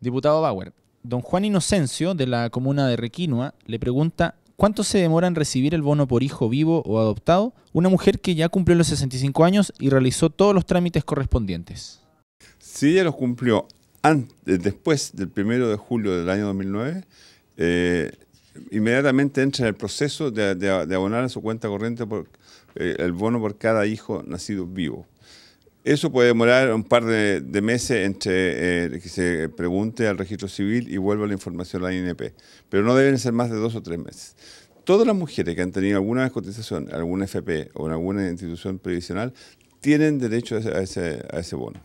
Diputado Bauer, don Juan Inocencio, de la comuna de Requinoa, le pregunta ¿cuánto se demora en recibir el bono por hijo vivo o adoptado una mujer que ya cumplió los 65 años y realizó todos los trámites correspondientes? Si ella los cumplió antes, eh, después del 1 de julio del año 2009, eh, inmediatamente entra en el proceso de, abonar a su cuenta corriente eh, el bono por cada hijo nacido vivo. Eso puede demorar un par de, meses entre eh, que se pregunte al registro civil y vuelva la información a la INP, pero no deben ser más de dos o tres meses. Todas las mujeres que han tenido alguna cotización, alguna FP o en alguna institución previsional, tienen derecho a ese bono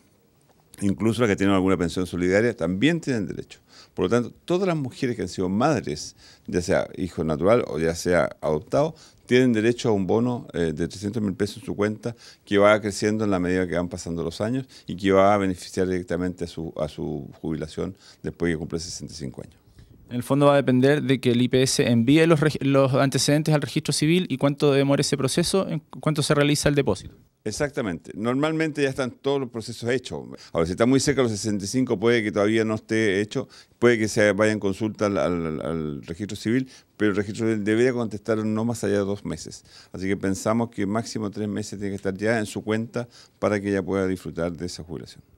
incluso las que tienen alguna pensión solidaria, también tienen derecho. Por lo tanto, todas las mujeres que han sido madres, ya sea hijo natural o ya sea adoptado, tienen derecho a un bono eh, de 300 mil pesos en su cuenta que va creciendo en la medida que van pasando los años y que va a beneficiar directamente a su, a su jubilación después que cumple 65 años. En el fondo va a depender de que el IPS envíe los, antecedentes al registro civil y cuánto demora ese proceso, en cuánto se realiza el depósito. Exactamente. Normalmente ya están todos los procesos hechos. Ahora, si está muy cerca los 65, puede que todavía no esté hecho, puede que se vaya en consulta al, al registro civil, pero el registro civil debería contestar no más allá de dos meses. Así que pensamos que máximo tres meses tiene que estar ya en su cuenta para que ella pueda disfrutar de esa jubilación.